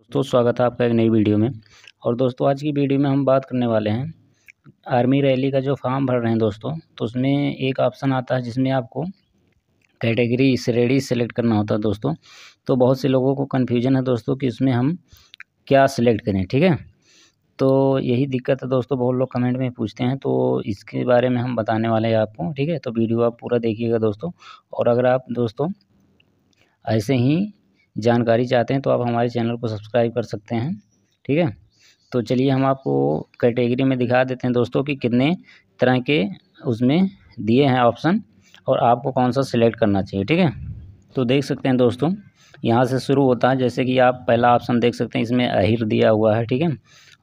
दोस्तों स्वागत है आपका एक नई वीडियो में और दोस्तों आज की वीडियो में हम बात करने वाले हैं आर्मी रैली का जो फॉर्म भर रहे हैं दोस्तों तो उसमें एक ऑप्शन आता है जिसमें आपको कैटेगरी श्रेणी सेलेक्ट करना होता है दोस्तों तो बहुत से लोगों को कन्फ्यूजन है दोस्तों कि इसमें हम क्या सिलेक्ट करें ठीक है तो यही दिक्कत है दोस्तों बहुत लोग कमेंट में पूछते हैं तो इसके बारे में हम बताने वाले हैं आपको ठीक है तो वीडियो आप पूरा देखिएगा दोस्तों और अगर आप दोस्तों ऐसे ही जानकारी चाहते हैं तो आप हमारे चैनल को सब्सक्राइब कर सकते हैं ठीक है तो चलिए हम आपको कैटेगरी में दिखा देते हैं दोस्तों कि कितने तरह के उसमें दिए हैं ऑप्शन और आपको कौन सा सिलेक्ट करना चाहिए ठीक है तो देख सकते हैं दोस्तों यहाँ से शुरू होता है जैसे कि आप पहला ऑप्शन देख सकते हैं इसमें अहिर दिया हुआ है ठीक है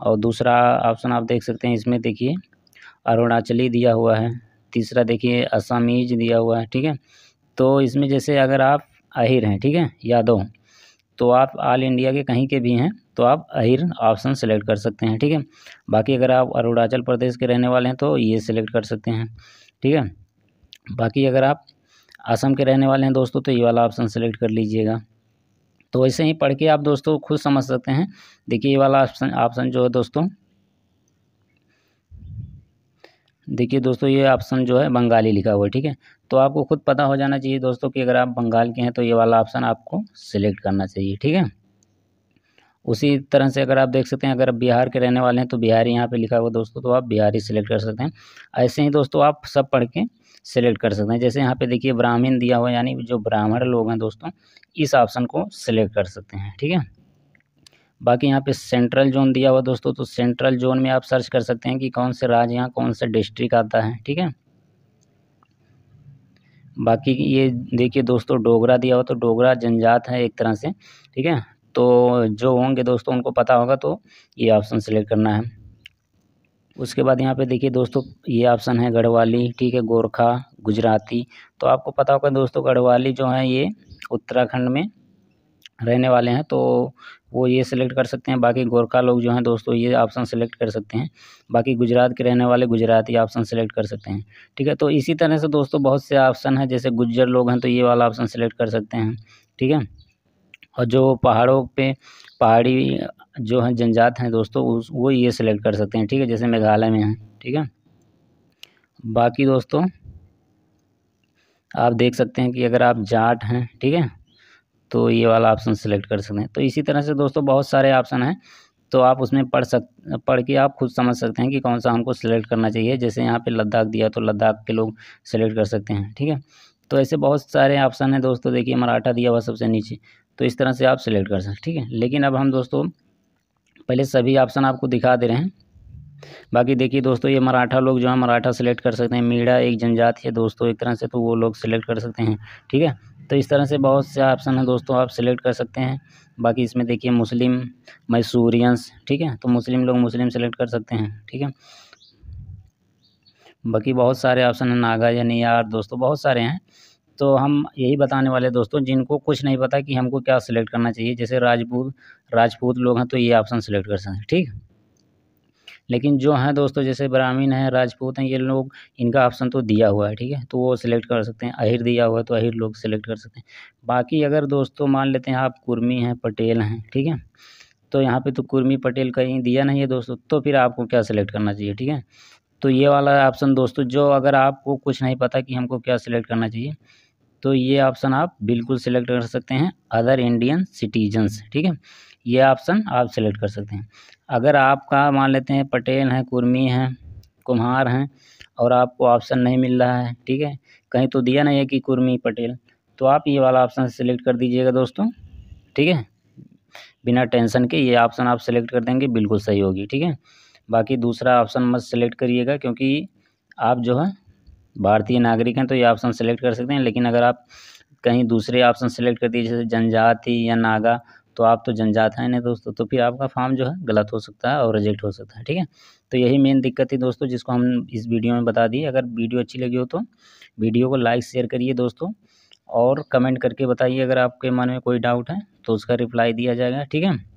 और दूसरा ऑप्शन आप देख सकते हैं इसमें देखिए अरुणाचली दिया हुआ है तीसरा देखिए असमीज दिया हुआ है ठीक है तो इसमें जैसे अगर आप अहिर हैं ठीक है यादव तो आप ऑल इंडिया के कहीं के भी हैं तो आप अहिर ऑप्शन सेलेक्ट कर सकते हैं ठीक है बाकी अगर आप अरुणाचल प्रदेश के रहने वाले हैं तो ये सिलेक्ट कर सकते हैं ठीक है बाकी अगर आप असम के रहने वाले हैं दोस्तों तो ये वाला ऑप्शन सेलेक्ट कर लीजिएगा तो ऐसे ही पढ़ के आप दोस्तों खुद समझ सकते हैं देखिए ये वाला ऑप्शन ऑप्शन जो है दोस्तों देखिए दोस्तों ये ऑप्शन जो है बंगाली लिखा हुआ है ठीक है तो आपको खुद पता हो जाना चाहिए दोस्तों कि अगर आप बंगाल के हैं तो ये वाला ऑप्शन आपको सिलेक्ट करना चाहिए ठीक है उसी तरह से अगर आप देख सकते हैं अगर आप बिहार के रहने वाले हैं तो बिहारी यहाँ पे लिखा हुआ दोस्तों तो आप बिहारी सिलेक्ट कर सकते हैं ऐसे ही दोस्तों आप सब पढ़ के सिलेक्ट कर सकते हैं जैसे यहाँ पे देखिए ब्राह्मीण दिया हुआ यानी जो ब्राह्मण लोग हैं दोस्तों इस ऑप्शन को सिलेक्ट कर सकते हैं ठीक है बाकी यहाँ पे सेंट्रल जोन दिया हुआ दोस्तों तो सेंट्रल जोन में आप सर्च कर सकते हैं कि कौन से राज्य यहाँ कौन सा डिस्ट्रिक्ट आता है ठीक है बाकी ये देखिए दोस्तों डोगरा दिया हुआ तो डोगरा जनजात है एक तरह से ठीक है तो जो होंगे दोस्तों उनको पता होगा तो ये ऑप्शन सेलेक्ट करना है उसके बाद यहाँ पे देखिए दोस्तों ये ऑप्शन है गढ़वाली ठीक है गोरखा गुजराती तो आपको पता होगा दोस्तों गढ़वाली जो है ये उत्तराखंड में रहने वाले हैं तो वो ये सिलेक्ट कर सकते हैं बाकी गोरखा लोग जो हैं दोस्तों ये ऑप्शन सेलेक्ट कर सकते हैं बाकी गुजरात के रहने वाले गुजराती ऑप्शन सेलेक्ट कर सकते हैं ठीक है तो इसी तरह से दोस्तों बहुत से ऑप्शन हैं जैसे गुज्जर लोग हैं तो ये वाला ऑप्शन सेलेक्ट कर सकते हैं ठीक है और जो पहाड़ों पे पहाड़ी जो हैं जनजात हैं दोस्तों उस वो ये सिलेक्ट कर सकते हैं ठीक है जैसे मेघालय में हैं ठीक है बाकी दोस्तों आप देख सकते हैं कि अगर आप जाट हैं ठीक है तो ये वाला ऑप्शन सेलेक्ट कर सकते हैं तो इसी तरह से दोस्तों बहुत सारे ऑप्शन हैं तो आप उसमें पढ़ सक पढ़ के आप खुद समझ सकते हैं कि कौन सा हमको सेलेक्ट करना चाहिए जैसे यहाँ पे लद्दाख दिया तो लद्दाख के लोग सेलेक्ट कर सकते हैं ठीक है तो ऐसे बहुत सारे ऑप्शन हैं दोस्तों देखिए मराठा दिया हुआ सबसे नीचे तो इस तरह से आप सेलेक्ट कर सकते ठीक है लेकिन अब हम दोस्तों पहले सभी ऑप्शन आपको दिखा दे रहे हैं बाकी देखिए दोस्तों ये मराठा लोग जो है मराठा सेलेक्ट कर सकते हैं मीढ़ा एक जनजाति है दोस्तों एक तरह से तो वो लोग सेलेक्ट कर सकते हैं ठीक है तो इस तरह से बहुत से ऑप्शन हैं दोस्तों आप सेलेक्ट कर सकते हैं बाकी इसमें देखिए मुस्लिम मैसूरियंस ठीक है तो मुस्लिम लोग मुस्लिम सेलेक्ट कर सकते हैं ठीक है बाकी बहुत सारे ऑप्शन हैं नागा या नियार दोस्तों बहुत सारे हैं तो हम यही बताने वाले दोस्तों जिनको कुछ नहीं पता कि हमको क्या सिलेक्ट करना चाहिए जैसे राजपूत राजपूत लोग हैं तो ये ऑप्शन सिलेक्ट कर सकते हैं ठीक लेकिन जो हैं दोस्तों जैसे ब्राह्मीण हैं राजपूत हैं ये लोग इनका ऑप्शन तो दिया हुआ है ठीक है तो वो सिलेक्ट कर सकते हैं अहिर दिया हुआ है तो अहिर लोग सिलेक्ट कर सकते हैं बाकी अगर दोस्तों मान लेते हैं आप कुर्मी हैं पटेल हैं ठीक है तो यहाँ पर तो कुर्मी पटेल कहीं दिया नहीं है दोस्तों तो फिर आपको क्या सिलेक्ट करना चाहिए ठीक है तो ये वाला ऑप्शन दोस्तों जो अगर आपको कुछ नहीं पता कि हमको क्या सिलेक्ट करना चाहिए तो ये ऑप्शन आप बिल्कुल सिलेक्ट कर सकते हैं अदर इंडियन सिटीजन्स ठीक है ये ऑप्शन आप सेलेक्ट कर सकते हैं अगर आपका मान लेते हैं पटेल हैं कुर्मी हैं कुम्हार हैं और आपको ऑप्शन नहीं मिल रहा है ठीक है कहीं तो दिया नहीं है कि कुर्मी पटेल तो आप ये वाला ऑप्शन सेलेक्ट कर दीजिएगा दोस्तों ठीक है बिना टेंशन के ये ऑप्शन आप सेलेक्ट कर देंगे बिल्कुल सही होगी ठीक है बाकी दूसरा ऑप्शन मत सेलेक्ट करिएगा क्योंकि आप जो है भारतीय नागरिक हैं तो ये ऑप्शन सेलेक्ट कर सकते हैं लेकिन अगर आप कहीं दूसरे ऑप्शन सेलेक्ट कर दीजिए जैसे जनजाति या नागा तो आप तो जनजात हैं नहीं दोस्तों तो फिर आपका फॉर्म जो है गलत हो सकता है और रिजेक्ट हो सकता है ठीक है तो यही मेन दिक्कत थी दोस्तों जिसको हम इस वीडियो में बता दिए अगर वीडियो अच्छी लगी हो तो वीडियो को लाइक शेयर करिए दोस्तों और कमेंट करके बताइए अगर आपके मन में कोई डाउट है तो उसका रिप्लाई दिया जाएगा ठीक है